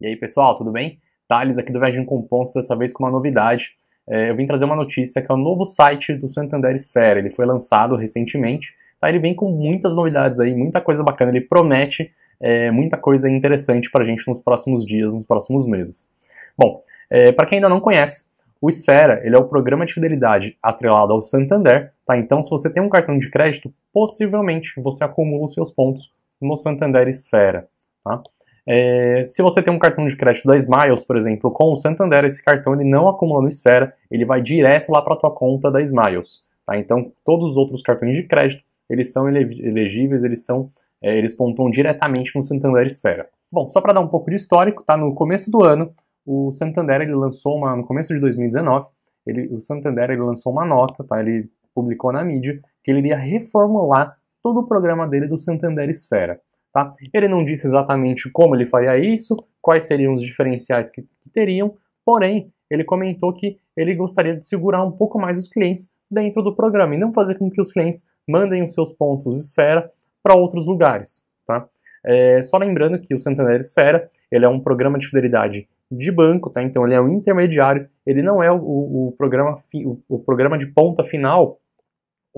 E aí, pessoal, tudo bem? Thales aqui do Viagem com Pontos, dessa vez com uma novidade. É, eu vim trazer uma notícia que é o novo site do Santander Esfera. Ele foi lançado recentemente, tá? Ele vem com muitas novidades aí, muita coisa bacana. Ele promete é, muita coisa interessante para a gente nos próximos dias, nos próximos meses. Bom, é, para quem ainda não conhece, o Esfera ele é o programa de fidelidade atrelado ao Santander, tá? Então, se você tem um cartão de crédito, possivelmente você acumula os seus pontos no Santander Esfera, tá? É, se você tem um cartão de crédito da Smiles, por exemplo, com o Santander, esse cartão ele não acumula no Esfera, ele vai direto lá para a tua conta da Smiles. Tá? Então, todos os outros cartões de crédito, eles são elegíveis, eles, estão, é, eles pontuam diretamente no Santander Esfera. Bom, só para dar um pouco de histórico, tá? no começo do ano, o Santander ele lançou uma, no começo de 2019, ele, o Santander ele lançou uma nota, tá? ele publicou na mídia, que ele iria reformular todo o programa dele do Santander Esfera. Tá? Ele não disse exatamente como ele faria isso, quais seriam os diferenciais que, que teriam, porém, ele comentou que ele gostaria de segurar um pouco mais os clientes dentro do programa e não fazer com que os clientes mandem os seus pontos esfera para outros lugares. Tá? É, só lembrando que o Santander Esfera ele é um programa de fidelidade de banco, tá? então ele é um intermediário, ele não é o, o programa, fi, o, o, programa de ponta final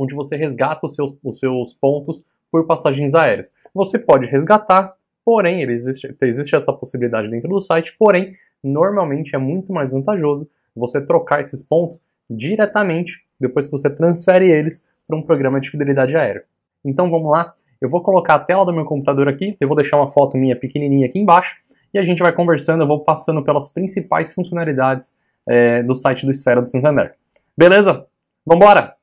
onde você resgata os seus, os seus pontos por passagens aéreas. Você pode resgatar, porém, existe, existe essa possibilidade dentro do site, porém, normalmente é muito mais vantajoso você trocar esses pontos diretamente depois que você transfere eles para um programa de fidelidade aérea. Então vamos lá, eu vou colocar a tela do meu computador aqui, então eu vou deixar uma foto minha pequenininha aqui embaixo e a gente vai conversando, eu vou passando pelas principais funcionalidades é, do site do Esfera do Santander. Beleza? Vambora!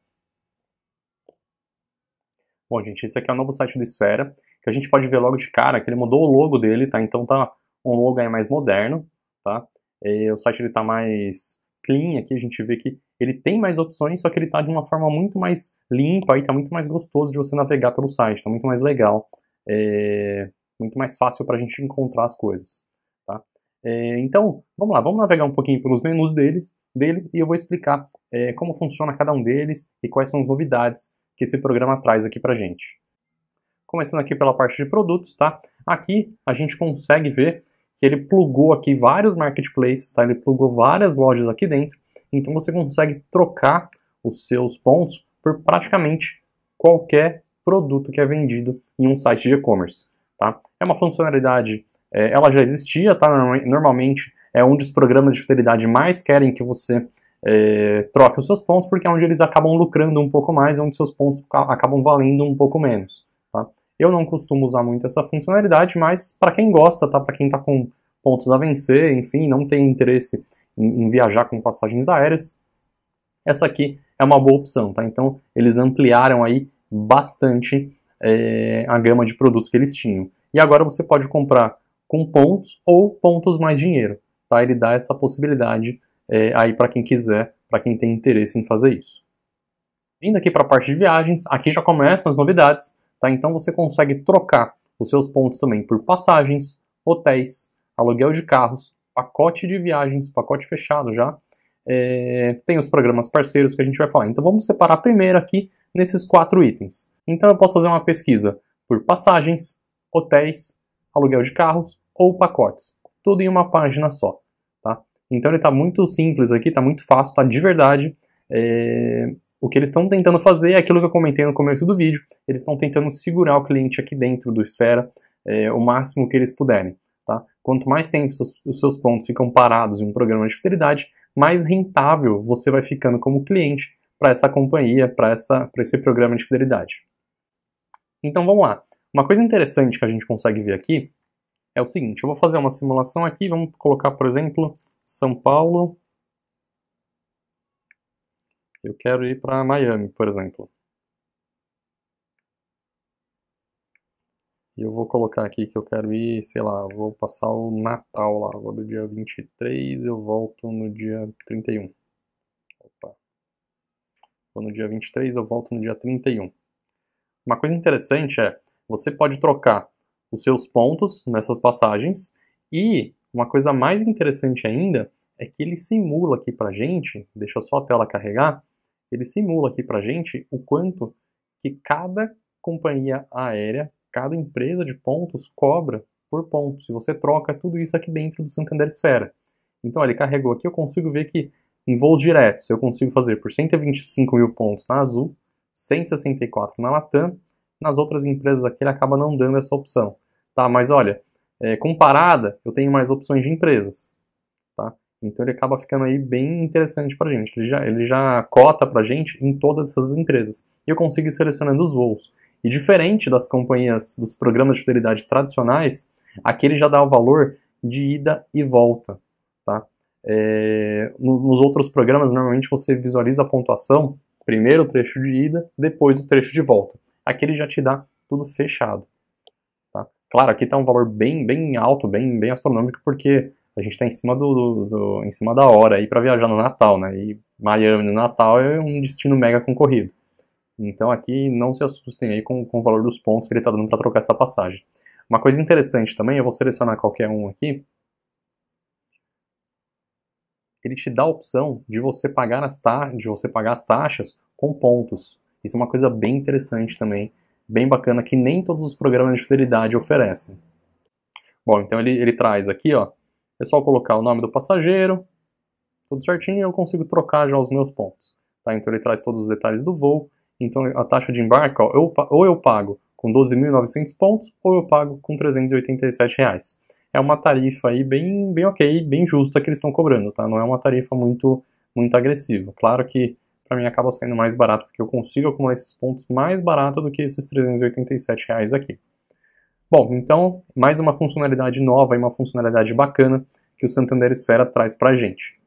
Bom, gente, esse aqui é o novo site do Esfera, que a gente pode ver logo de cara que ele mudou o logo dele, tá? Então tá um logo aí mais moderno, tá? E é, o site ele tá mais clean aqui, a gente vê que ele tem mais opções, só que ele tá de uma forma muito mais limpa e tá muito mais gostoso de você navegar pelo site, tá muito mais legal, é... muito mais fácil para a gente encontrar as coisas, tá? É... então, vamos lá, vamos navegar um pouquinho pelos menus deles, dele e eu vou explicar é, como funciona cada um deles e quais são as novidades que esse programa traz aqui para gente. Começando aqui pela parte de produtos, tá? Aqui a gente consegue ver que ele plugou aqui vários marketplaces, tá? Ele plugou várias lojas aqui dentro, então você consegue trocar os seus pontos por praticamente qualquer produto que é vendido em um site de e-commerce, tá? É uma funcionalidade, é, ela já existia, tá? Normalmente é um dos programas de fidelidade mais querem que você é, troque os seus pontos, porque é onde eles acabam lucrando um pouco mais, é onde seus pontos acabam valendo um pouco menos. Tá? Eu não costumo usar muito essa funcionalidade, mas para quem gosta, tá? para quem está com pontos a vencer, enfim, não tem interesse em, em, viajar com passagens aéreas, essa aqui é uma boa opção. Tá? Então eles ampliaram aí bastante é, a gama de produtos que eles tinham. E agora você pode comprar com pontos ou pontos mais dinheiro. Tá? Ele dá essa possibilidade é, aí para quem quiser, para quem tem interesse em fazer isso. Vindo aqui para a parte de viagens, aqui já começam as novidades, tá? Então você consegue trocar os seus pontos também por passagens, hotéis, aluguel de carros, pacote de viagens, pacote fechado já. É, tem os programas parceiros que a gente vai falar. Então vamos separar primeiro aqui nesses quatro itens. Então eu posso fazer uma pesquisa por passagens, hotéis, aluguel de carros ou pacotes, tudo em uma página só. Então ele está muito simples aqui, está muito fácil, está de verdade. É... O que eles estão tentando fazer é aquilo que eu comentei no começo do vídeo. Eles estão tentando segurar o cliente aqui dentro do Esfera é, o máximo que eles puderem. Tá? Quanto mais tempo os seus pontos ficam parados em um programa de fidelidade, mais rentável você vai ficando como cliente para essa companhia, para esse programa de fidelidade. Então vamos lá. Uma coisa interessante que a gente consegue ver aqui é o seguinte, eu vou fazer uma simulação aqui, vamos colocar, por exemplo, são Paulo. Eu quero ir para Miami, por exemplo. E eu vou colocar aqui que eu quero ir, sei lá, vou passar o Natal lá. Vou do dia 23, eu volto no dia 31. Opa. Vou no dia 23, eu volto no dia 31. Uma coisa interessante é, você pode trocar os seus pontos nessas passagens e uma coisa mais interessante ainda é que ele simula aqui para gente, deixa só a tela carregar, ele simula aqui para gente o quanto que cada companhia aérea, cada empresa de pontos cobra por pontos. E você troca tudo isso aqui dentro do Santander Esfera. Então ele carregou aqui, eu consigo ver que em voos diretos eu consigo fazer por 125 mil pontos na Azul, 164 na Latam, nas outras empresas aqui ele acaba não dando essa opção. Tá, mas olha, é, comparada, eu tenho mais opções de empresas. Tá? Então ele acaba ficando aí bem interessante para a gente. Ele já, ele já cota para a gente em todas essas empresas. E eu consigo ir selecionando os voos. E diferente das companhias, dos programas de fidelidade tradicionais, aqui ele já dá o valor de ida e volta. Tá? É, nos outros programas, normalmente você visualiza a pontuação, primeiro o trecho de ida, depois o trecho de volta. Aqui ele já te dá tudo fechado. Claro, aqui está um valor bem, bem alto, bem, bem astronômico, porque a gente está em cima do, do, do, em cima da hora aí para viajar no Natal, né? E Miami no Natal é um destino mega concorrido. Então aqui não se assustem aí com, com o valor dos pontos que ele está dando para trocar essa passagem. Uma coisa interessante também, eu vou selecionar qualquer um aqui. Ele te dá a opção de você pagar as, ta de você pagar as taxas com pontos. Isso é uma coisa bem interessante também bem bacana que nem todos os programas de fidelidade oferecem. Bom, então ele, ele traz aqui, ó, é só colocar o nome do passageiro, tudo certinho, e eu consigo trocar já os meus pontos. Tá? Então ele traz todos os detalhes do voo, então a taxa de embarque, ó, eu, ou eu pago com 12.900 pontos, ou eu pago com 387 reais. É uma tarifa aí bem, bem ok, bem justa que eles estão cobrando, tá? Não é uma tarifa muito, muito agressiva. Claro que para mim acaba saindo mais barato, porque eu consigo acumular esses pontos mais barato do que esses 387 reais aqui. Bom, então, mais uma funcionalidade nova e uma funcionalidade bacana que o Santander Esfera traz para a gente.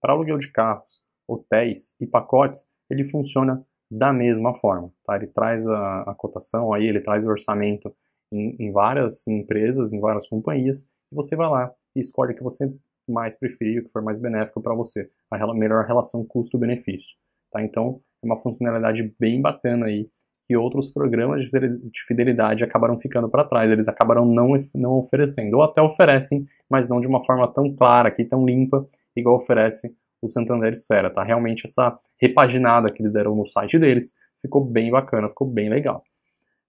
Para aluguel de carros, hotéis e pacotes, ele funciona da mesma forma. Tá? Ele traz a, a cotação, aí ele traz o orçamento em, em várias empresas, em várias companhias, e você vai lá e escolhe o que você mais preferir, o que for mais benéfico para você, a melhor relação custo-benefício. Tá? Então, é uma funcionalidade bem bacana aí que outros programas de fidelidade acabaram ficando para trás, eles acabaram não, não oferecendo, ou até oferecem, mas não de uma forma tão clara, aqui tão limpa, igual oferece o Santander Esfera, tá? Realmente essa repaginada que eles deram no site deles ficou bem bacana, ficou bem legal.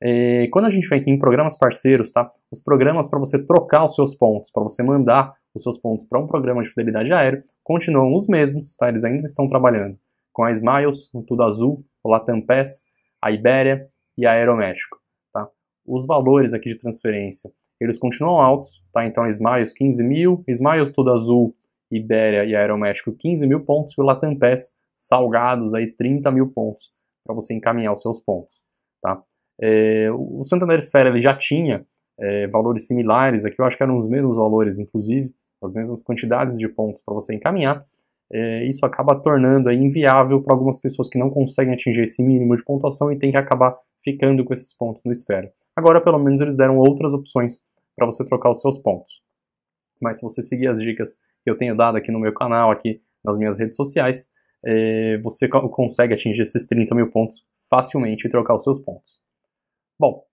É, quando a gente vem aqui em programas parceiros, tá? Os programas para você trocar os seus pontos, para você mandar os seus pontos para um programa de fidelidade aéreo, continuam os mesmos, tá? Eles ainda estão trabalhando com a Smiles, o Tudo Azul, o Latam Pass, a Ibéria e a Aeroméxico, tá? Os valores aqui de transferência, eles continuam altos, tá? Então a Smiles 15 mil, Smiles Tudo Azul, Ibéria e Aeroméxico 15 mil pontos e o Latam Pass salgados aí 30 mil pontos para você encaminhar os seus pontos, tá? É, o Santander Esfera ele já tinha é, valores similares, aqui eu acho que eram os mesmos valores, inclusive, as mesmas quantidades de pontos para você encaminhar. É, isso acaba tornando inviável para algumas pessoas que não conseguem atingir esse mínimo de pontuação e tem que acabar ficando com esses pontos no esfera. Agora, pelo menos, eles deram outras opções para você trocar os seus pontos. Mas se você seguir as dicas que eu tenho dado aqui no meu canal, aqui nas minhas redes sociais, é, você consegue atingir esses 30 mil pontos facilmente e trocar os seus pontos. Bom,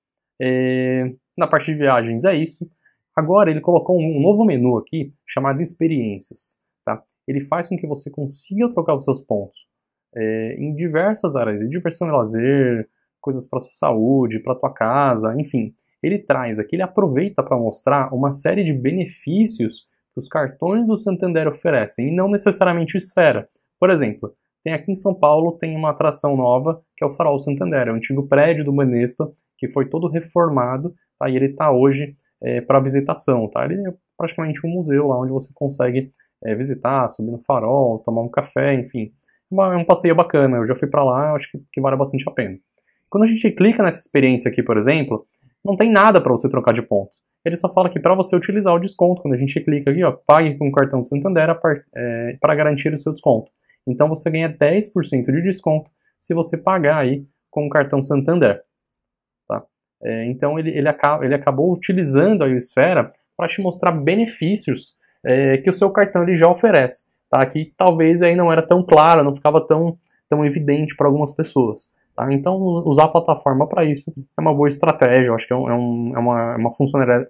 é, na parte de viagens é isso. Agora ele colocou um novo menu aqui chamado experiências. Tá? Ele faz com que você consiga trocar os seus pontos é, em diversas áreas, em diversão e lazer, coisas para sua saúde, para tua casa, enfim. Ele traz aqui, ele aproveita para mostrar uma série de benefícios que os cartões do Santander oferecem e não necessariamente esfera. Por exemplo, tem aqui em São Paulo tem uma atração nova, que é o Farol Santander, é um antigo prédio do Banespa, que foi todo reformado, tá? e ele está hoje é, eh, para visitação. Tá? Ele é praticamente um museu lá onde você consegue é, visitar, subir no farol, tomar um café, enfim. É uma, é um passeio bacana, eu já fui para lá, acho que, que vale bastante a pena. Quando a gente clica nessa experiência aqui, por exemplo, não tem nada para você trocar de pontos. Ele só fala que para você utilizar o desconto, quando a gente clica aqui, ó, pague com o cartão Santander é, para eh, garantir o seu desconto. Então você ganha 10% de desconto se você pagar aí com o cartão Santander. Tá? É, então ele, ele, acaba, ele acabou utilizando aí o Esfera para te mostrar benefícios é, que o seu cartão ele já oferece. Tá? Que talvez aí não era tão claro, não ficava tão, tão evidente para algumas pessoas. Tá? Então usar a plataforma para isso é uma boa estratégia, eu acho que é, um, é, é uma, é uma,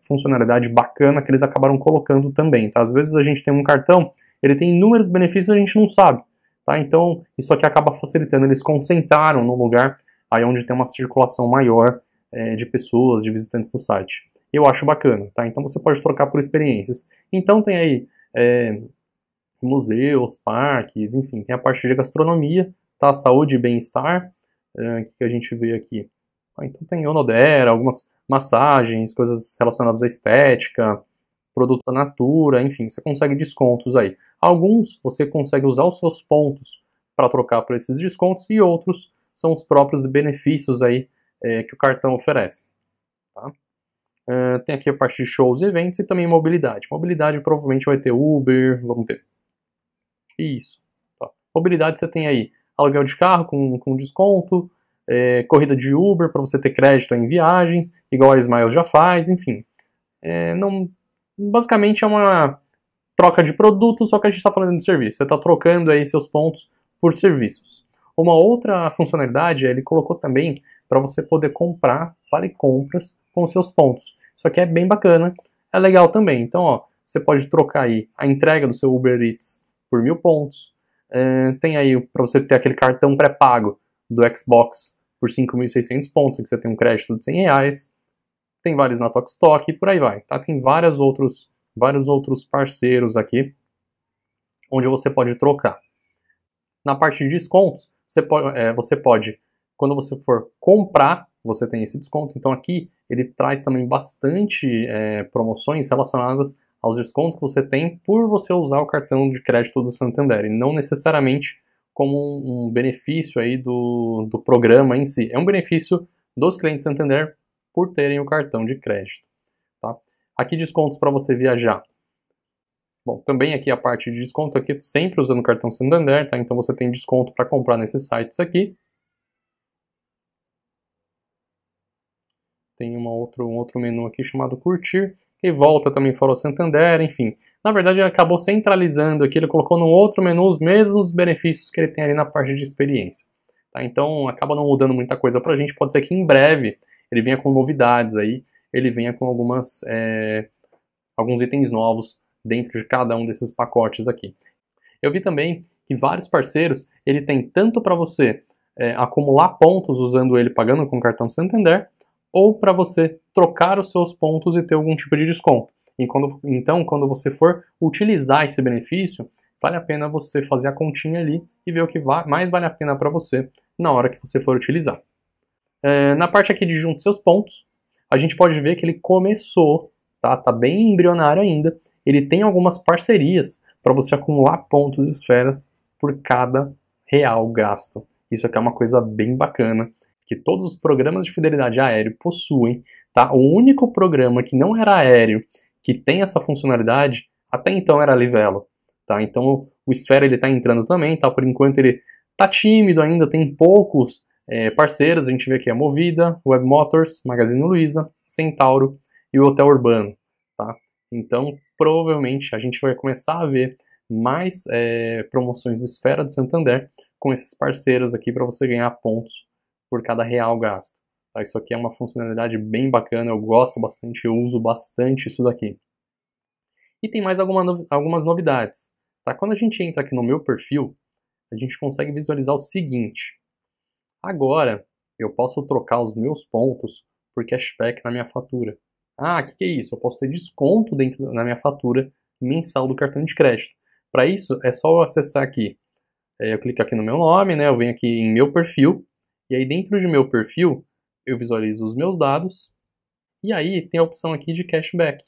funcionalidade bacana que eles acabaram colocando também. Tá? Às vezes a gente tem um cartão, ele tem inúmeros benefícios e a gente não sabe. Tá? Então, isso aqui acaba facilitando. Eles concentraram no lugar aí onde tem uma circulação maior é, de pessoas, de visitantes do site. Eu acho bacana, tá? Então você pode trocar por experiências. Então tem aí é, museus, parques, enfim, tem a parte de gastronomia, tá? Saúde e bem-estar, é, o é, que, que a gente vê aqui? Ah, então tem onodera, algumas massagens, coisas relacionadas à estética, produto da Natura, enfim, você consegue descontos aí. Alguns você consegue usar os seus pontos para trocar por esses descontos e outros são os próprios benefícios aí é, que o cartão oferece. Tá? Uh, tem aqui a parte de shows e eventos e também mobilidade. Mobilidade provavelmente vai ter Uber, vamos ver. Isso. Tá. Mobilidade você tem aí aluguel de carro com, com desconto, é, corrida de Uber para você ter crédito em viagens, igual a Smiles já faz, enfim. É, não, basicamente é uma troca de produto, só que a gente está falando de serviço. Você está trocando aí seus pontos por serviços. Uma outra funcionalidade ele colocou também para você poder comprar, fale compras com seus pontos. Isso aqui é bem bacana, é legal também. Então, ó, você pode trocar aí a entrega do seu Uber Eats por mil pontos. É, tem aí para você ter aquele cartão pré-pago do Xbox por 5.600 pontos, que você tem um crédito de 100 reais tem vários na Tokstok e por aí vai, tá? Tem vários outros, vários outros parceiros aqui onde você pode trocar. Na parte de descontos, você pode, é, você pode quando você for comprar, você tem esse desconto. Então aqui ele traz também bastante é, promoções relacionadas aos descontos que você tem por você usar o cartão de crédito do Santander, e não necessariamente como um, um benefício aí do, do programa em si. É um benefício dos clientes Santander por terem o cartão de crédito. Tá? Aqui descontos para você viajar. Bom, também aqui a parte de desconto aqui sempre usando o cartão Santander, tá? Então você tem desconto para comprar nesses sites aqui. Tem uma outro, um outro menu aqui chamado curtir, e volta também fora o Santander, enfim. Na verdade, ele acabou centralizando aqui, ele colocou no outro menu os mesmos benefícios que ele tem ali na parte de experiência. Tá? Então, acaba não mudando muita coisa para a gente. Pode ser que em breve ele venha com novidades aí, ele venha com algumas, é, alguns itens novos dentro de cada um desses pacotes aqui. Eu vi também que vários parceiros, ele tem tanto para você é, acumular pontos usando ele pagando com o cartão Santander, ou para você trocar os seus pontos e ter algum tipo de desconto. Quando, então, quando você for utilizar esse benefício, vale a pena você fazer a continha ali e ver o que vai, mais vale a pena para você na hora que você for utilizar. É, na parte aqui de junte seus pontos, a gente pode ver que ele começou, tá? Tá bem embrionário ainda. Ele tem algumas parcerias para você acumular pontos e esferas por cada real gasto. Isso aqui é uma coisa bem bacana que todos os programas de fidelidade aéreo possuem, tá? O único programa que não era aéreo que tem essa funcionalidade até então era Livelo, tá? Então o Esfera ele está entrando também, tá? Por enquanto ele tá tímido ainda, tem poucos é, a gente vê aqui a é Movida, Web Motors, Magazine Luiza, Centauro e o Hotel Urbano. Tá? Então, provavelmente, a gente vai começar a ver mais é, promoções do Esfera do Santander com esses parceiros aqui para você ganhar pontos por cada real gasto. Tá? Isso aqui é uma funcionalidade bem bacana, eu gosto bastante, eu uso bastante isso daqui. E tem mais alguma, algumas novidades. Tá? Quando a gente entra aqui no meu perfil, a gente consegue visualizar o seguinte. Agora, eu posso trocar os meus pontos por cashback na minha fatura. Ah, o que, que, é isso? Eu posso ter desconto dentro da minha fatura mensal do cartão de crédito. Para isso, é só eu acessar aqui. É, eu clico aqui no meu nome, né? Eu venho aqui em meu perfil. E aí dentro de meu perfil, eu visualizo os meus dados. E aí tem a opção aqui de cashback.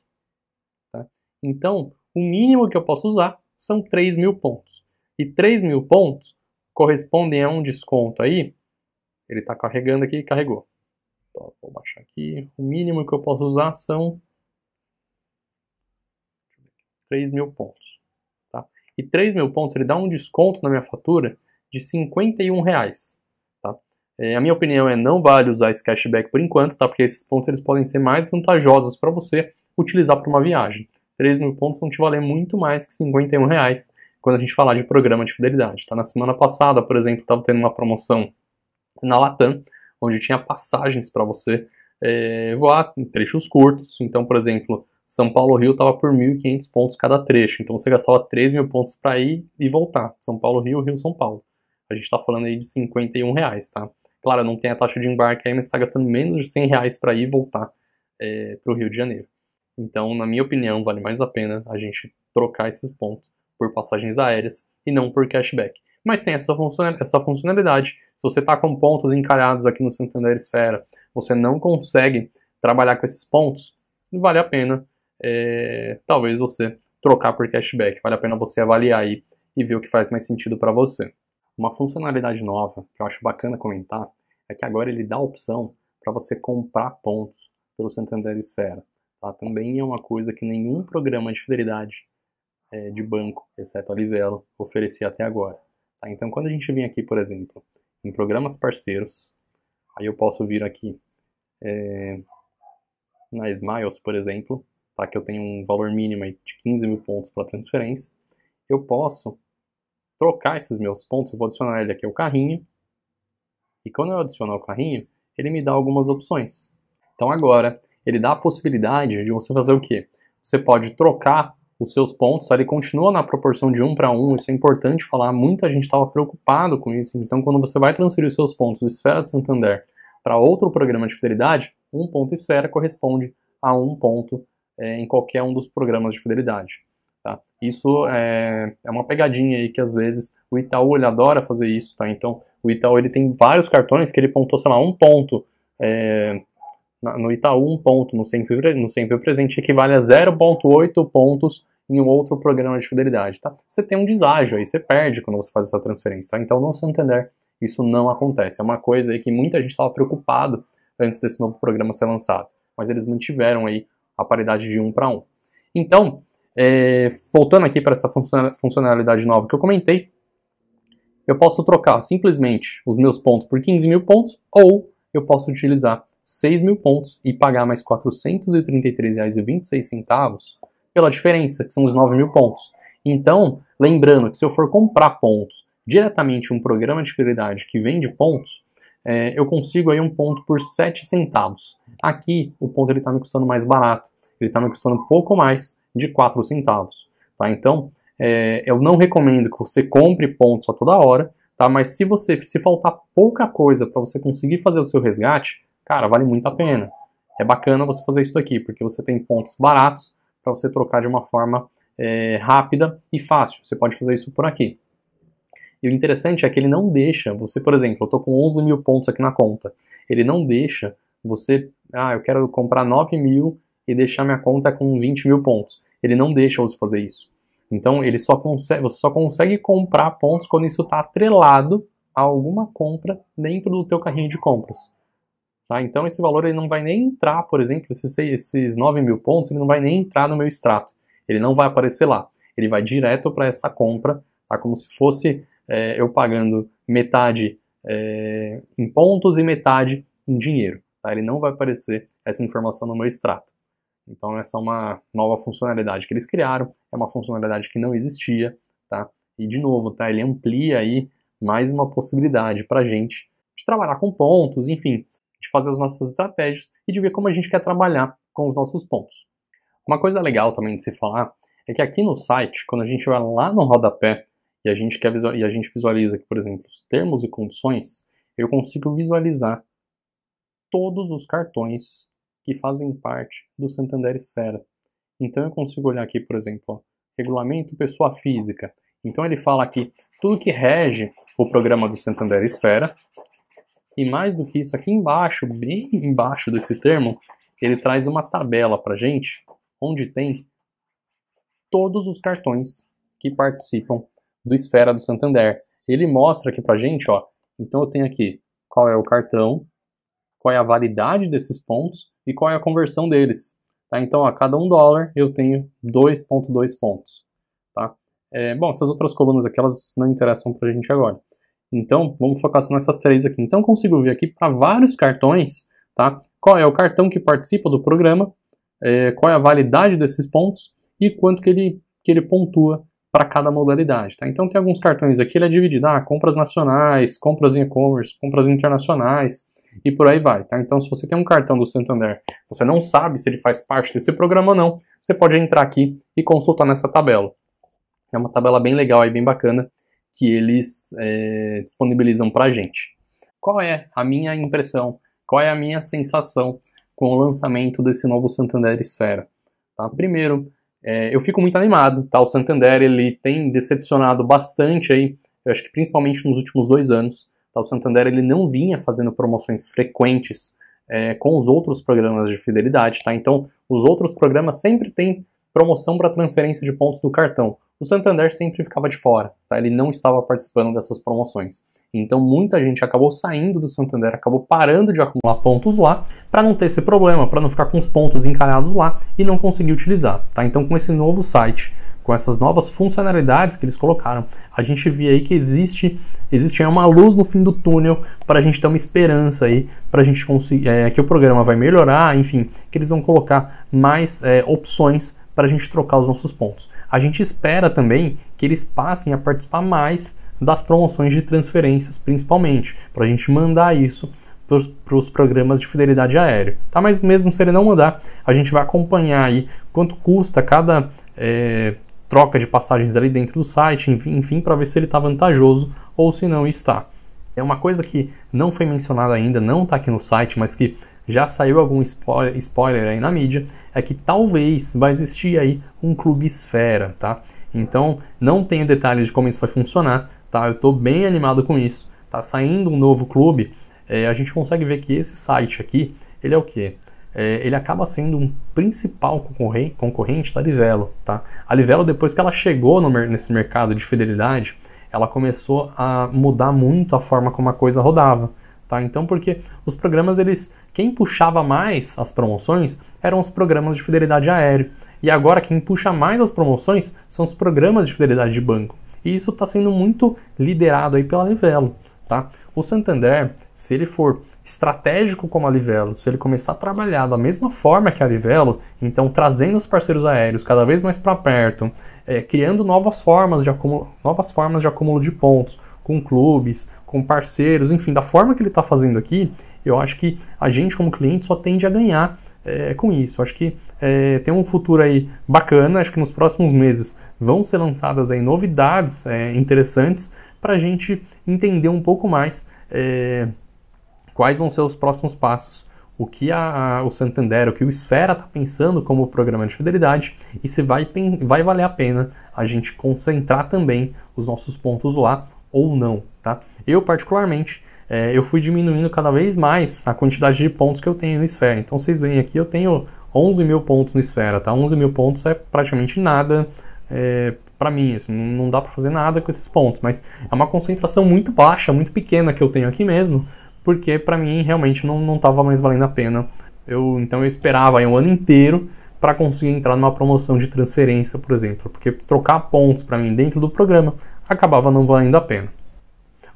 Tá? Então, o mínimo que eu posso usar são 3 mil pontos. E 3 mil pontos correspondem a um desconto aí ele está carregando aqui, carregou. Então, vou baixar aqui. O mínimo que eu posso usar são 3 mil pontos. Tá? E 3 mil pontos ele dá um desconto na minha fatura de 51 reais. Tá? É, a minha opinião é não vale usar esse cashback por enquanto, tá? porque esses pontos eles podem ser mais vantajosos para você utilizar para uma viagem. 3 mil pontos vão te valer muito mais que 51 reais quando a gente falar de programa de fidelidade. Tá? Na semana passada, por exemplo, estava tendo uma promoção na Latam, onde tinha passagens para você é, voar em trechos curtos. Então, por exemplo, São Paulo-Rio estava por 1.500 pontos cada trecho. Então, você gastava 3.000 mil pontos para ir e voltar. São Paulo-Rio, Rio-São Paulo. A gente está falando aí de 51 reais, tá? Claro, não tem a taxa de embarque aí, mas está gastando menos de 100 reais para ir e voltar é, eh, para o Rio de Janeiro. Então, na minha opinião, vale mais a pena a gente trocar esses pontos por passagens aéreas e não por cashback mas tem essa, funcionalidade. Se você está com pontos encalhados aqui no Santander Esfera, você não consegue trabalhar com esses pontos, vale a pena é, talvez você trocar por cashback. Vale a pena você avaliar aí e ver o que faz mais sentido para você. Uma funcionalidade nova que eu acho bacana comentar é que agora ele dá a opção para você comprar pontos pelo Santander Esfera. Tá? Também é uma coisa que nenhum programa de fidelidade é, de banco, exceto a Livelo, oferecia até agora. Tá? Então, quando a gente vem aqui, por exemplo, em programas parceiros, aí eu posso vir aqui é, na Smiles, por exemplo, tá? que eu tenho um valor mínimo de 15 mil pontos para transferência, eu posso trocar esses meus pontos, eu vou adicionar ele aqui ao carrinho, e quando eu adicionar o carrinho, ele me dá algumas opções. Então agora, ele dá a possibilidade de você fazer o quê? Você pode trocar os seus pontos, ele continua na proporção de 1 para 1, isso é importante falar, muita gente estava preocupado com isso, então quando você vai transferir os seus pontos do Esfera de Santander para outro programa de fidelidade, um ponto Esfera corresponde a um ponto é, em qualquer um dos programas de fidelidade. Tá? Isso é, é, uma pegadinha aí que às vezes o Itaú ele adora fazer isso, tá? então o Itaú ele tem vários cartões que ele pontou, sei lá, um ponto é, no Itaú um ponto no sempre, no sempre presente equivale a 0,8 pontos em um outro programa de fidelidade, tá? Você tem um deságio aí, você perde quando você faz essa transferência, tá? Então, no Santander, isso não acontece. É uma coisa aí que muita gente estava preocupado antes desse novo programa ser lançado, mas eles mantiveram aí a paridade de 1 um para 1. Um. Então, é, voltando aqui para essa funcionalidade nova que eu comentei, eu posso trocar simplesmente os meus pontos por 15 mil pontos ou eu posso utilizar 6 mil pontos e pagar mais R$ 433,26 pela diferença, que são os 9 mil pontos. Então, lembrando que se eu for comprar pontos diretamente um programa de fidelidade que vende pontos, é, eu consigo aí um ponto por 7 centavos. Aqui o ponto está me custando mais barato, ele está me custando um pouco mais de 4 centavos. Tá? Então, é, eu não recomendo que você compre pontos a toda hora, tá? mas se você se faltar pouca coisa para você conseguir fazer o seu resgate, cara, vale muito a pena. É bacana você fazer isso aqui, porque você tem pontos baratos para você trocar de uma forma é, rápida e fácil. Você pode fazer isso por aqui. E o interessante é que ele não deixa você, por exemplo, eu estou com 11 mil pontos aqui na conta. Ele não deixa você, ah, eu quero comprar 9 mil e deixar minha conta com 20 mil pontos. Ele não deixa você fazer isso. Então ele só consegue, você só consegue comprar pontos quando isso está atrelado a alguma compra dentro do teu carrinho de compras. Tá? Então esse valor ele não vai nem entrar, por exemplo, esses, esses 9 mil pontos, ele não vai nem entrar no meu extrato. Ele não vai aparecer lá. Ele vai direto para essa compra, tá? como se fosse é, eu pagando metade é, em pontos e metade em dinheiro. Tá? Ele não vai aparecer essa informação no meu extrato. Então essa é uma nova funcionalidade que eles criaram, é uma funcionalidade que não existia, tá? E de novo, tá? Ele amplia aí mais uma possibilidade para gente de trabalhar com pontos, enfim, de fazer as nossas estratégias e de ver como a gente quer trabalhar com os nossos pontos. Uma coisa legal também de se falar é que aqui no site, quando a gente vai lá no rodapé e a gente, quer e a gente visualiza aqui, por exemplo, os termos e condições, eu consigo visualizar todos os cartões que fazem parte do Santander Esfera. Então eu consigo olhar aqui, por exemplo, ó, regulamento pessoa física. Então ele fala aqui tudo que rege o programa do Santander Esfera, e mais do que isso, aqui embaixo, bem embaixo desse termo, ele traz uma tabela para gente, onde tem todos os cartões que participam do Esfera do Santander. Ele mostra aqui para gente, ó. Então eu tenho aqui qual é o cartão, qual é a validade desses pontos e qual é a conversão deles. Tá? Então a cada um dólar eu tenho 2.2 pontos. Tá? É, bom, essas outras colunas aqui elas não interessam para a gente agora. Então, vamos focar só nessas três aqui. Então, consigo ver aqui para vários cartões, tá? Qual é o cartão que participa do programa, é, qual é a validade desses pontos e quanto que ele, que ele pontua para cada modalidade, tá? Então, tem alguns cartões aqui, ele é dividido, ah, compras nacionais, compras em e-commerce, compras internacionais, e por aí vai, tá? Então, se você tem um cartão do Santander, você não sabe se ele faz parte desse programa ou não, você pode entrar aqui e consultar nessa tabela. É uma tabela bem legal e bem bacana que eles é, disponibilizam para a gente. Qual é a minha impressão? Qual é a minha sensação com o lançamento desse novo Santander Esfera? Tá? Primeiro, é, eu fico muito animado. Tá? O Santander ele tem decepcionado bastante aí, eu acho que principalmente nos últimos dois anos. Tá? O Santander ele não vinha fazendo promoções frequentes é, com os outros programas de fidelidade, tá? Então, os outros programas sempre têm promoção para transferência de pontos do cartão o Santander sempre ficava de fora, tá? ele não estava participando dessas promoções. Então muita gente acabou saindo do Santander, acabou parando de acumular pontos lá, para não ter esse problema, para não ficar com os pontos encalhados lá e não conseguir utilizar. Tá? Então com esse novo site, com essas novas funcionalidades que eles colocaram, a gente vê aí que existe, existe uma luz no fim do túnel para a gente ter uma esperança aí, para a gente conseguir é, que o programa vai melhorar, enfim, que eles vão colocar mais é, opções para a gente trocar os nossos pontos. A gente espera também que eles passem a participar mais das promoções de transferências, principalmente, para a gente mandar isso para os programas de fidelidade aéreo. Tá? Mas mesmo se ele não mandar, a gente vai acompanhar aí quanto custa cada é, troca de passagens ali dentro do site, enfim, para ver se ele está vantajoso ou se não está. É uma coisa que não foi mencionada ainda, não está aqui no site, mas que já saiu algum spoiler, spoiler aí na mídia, é que talvez vai existir aí um clube esfera, tá? Então, não tenho detalhes de como isso vai funcionar, tá? Eu estou bem animado com isso. Tá saindo um novo clube, é, a gente consegue ver que esse site aqui, ele é o quê? É, ele acaba sendo um principal concorrente, concorrente da Livelo, tá? A Livelo, depois que ela chegou no, nesse mercado de fidelidade, ela começou a mudar muito a forma como a coisa rodava, tá? Então, porque os programas, eles quem puxava mais as promoções eram os programas de fidelidade aéreo. E agora quem puxa mais as promoções são os programas de fidelidade de banco. E isso está sendo muito liderado aí pela Livelo. Tá? O Santander, se ele for estratégico como a Livelo, se ele começar a trabalhar da mesma forma que a Livelo, então trazendo os parceiros aéreos cada vez mais para perto, é, criando novas formas, de acúmulo, novas formas de acúmulo de pontos com clubes, com parceiros, enfim, da forma que ele está fazendo aqui, eu acho que a gente como cliente só tende a ganhar é, com isso. Acho que é, tem um futuro aí bacana. Acho que nos próximos meses vão ser lançadas aí novidades é, interessantes para a gente entender um pouco mais quais vão ser os próximos passos, o que a, a, o Santander, o que o Esfera está pensando como programa de fidelidade e se vai, vai valer a pena a gente concentrar também os nossos pontos lá ou não, tá? Eu, particularmente, é, eu fui diminuindo cada vez mais a quantidade de pontos que eu tenho no Esfera. Então, vocês veem aqui, eu tenho 11 mil pontos no Esfera, tá? 11 mil pontos é praticamente nada é, para mim, isso. Assim. não dá para fazer nada com esses pontos, mas é uma concentração muito baixa, muito pequena que eu tenho aqui mesmo, porque para mim realmente não, não tava mais valendo a pena. Eu, então eu esperava aí um ano inteiro para conseguir entrar numa promoção de transferência, por exemplo, porque trocar pontos para mim dentro do programa acabava não valendo a pena.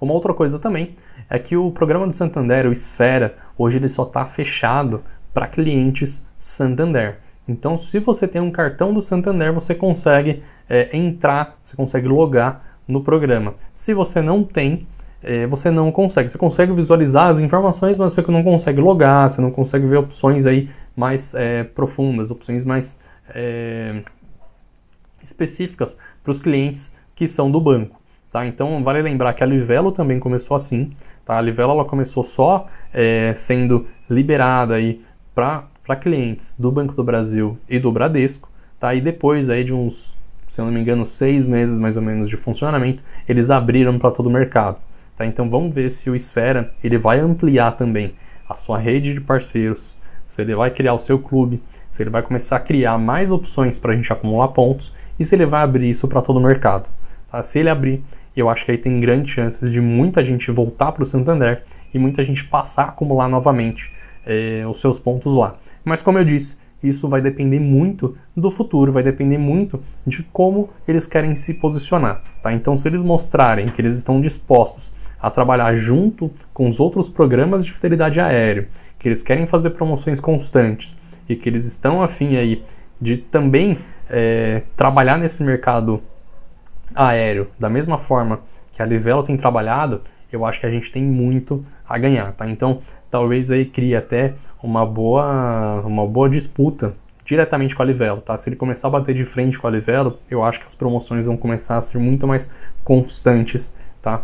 Uma outra coisa também é que o programa do Santander, o Esfera, hoje ele só está fechado para clientes Santander. Então, se você tem um cartão do Santander, você consegue é, entrar, você consegue logar no programa. Se você não tem, é, você não consegue. Você consegue visualizar as informações, mas você não consegue logar, você não consegue ver opções aí mais é, profundas, opções mais é, específicas para os clientes que são do banco. Tá? Então vale lembrar que a Livelo também começou assim. Tá? A Livelo ela começou só é, sendo liberada para clientes do Banco do Brasil e do Bradesco. Tá? E depois aí de uns, se eu não me engano, seis meses mais ou menos de funcionamento, eles abriram para todo o mercado. Tá? Então vamos ver se o Esfera ele vai ampliar também a sua rede de parceiros, se ele vai criar o seu clube, se ele vai começar a criar mais opções para a gente acumular pontos e se ele vai abrir isso para todo o mercado. Tá? Se ele abrir, e eu acho que aí tem grandes chances de muita gente voltar para o Santander e muita gente passar a acumular novamente eh, os seus pontos lá. Mas como eu disse, isso vai depender muito do futuro, vai depender muito de como eles querem se posicionar. Tá? Então, se eles mostrarem que eles estão dispostos a trabalhar junto com os outros programas de fidelidade aéreo, que eles querem fazer promoções constantes e que eles estão afim aí de também é, trabalhar nesse mercado aéreo, da mesma forma que a Livelo tem trabalhado, eu acho que a gente tem muito a ganhar, tá? Então, talvez aí crie até uma boa, uma boa disputa diretamente com a Livelo, tá? Se ele começar a bater de frente com a Livelo, eu acho que as promoções vão começar a ser muito mais constantes, tá?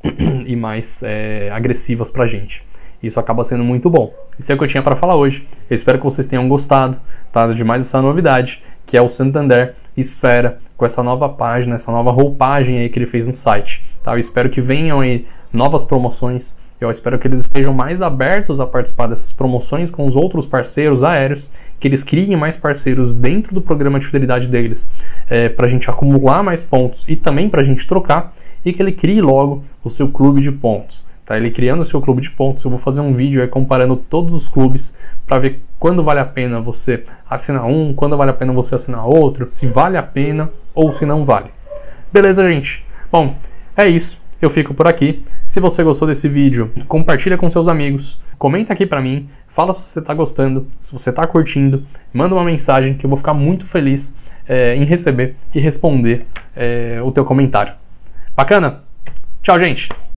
e mais é, agressivas pra gente. Isso acaba sendo muito bom. Isso é o que eu tinha para falar hoje. Eu espero que vocês tenham gostado, tá? De mais essa novidade, que é o Santander esfera, com essa nova página, essa nova roupagem aí que ele fez no site. Tá? Eu espero que venham aí novas promoções. Eu espero que eles estejam mais abertos a participar dessas promoções com os outros parceiros aéreos, que eles criem mais parceiros dentro do programa de fidelidade deles, é, para a gente acumular mais pontos e também para a gente trocar, e que ele crie logo o seu clube de pontos. Tá? Ele criando o seu clube de pontos, eu vou fazer um vídeo comparando todos os clubes para ver quando vale a pena você assinar um, quando vale a pena você assinar outro, se vale a pena ou se não vale. Beleza, gente? Bom, é isso. Eu fico por aqui. Se você gostou desse vídeo, compartilha com seus amigos, comenta aqui para mim, fala se você está gostando, se você está curtindo, manda uma mensagem que eu vou ficar muito feliz é, em receber e responder é, o teu comentário. Bacana? Tchau, gente!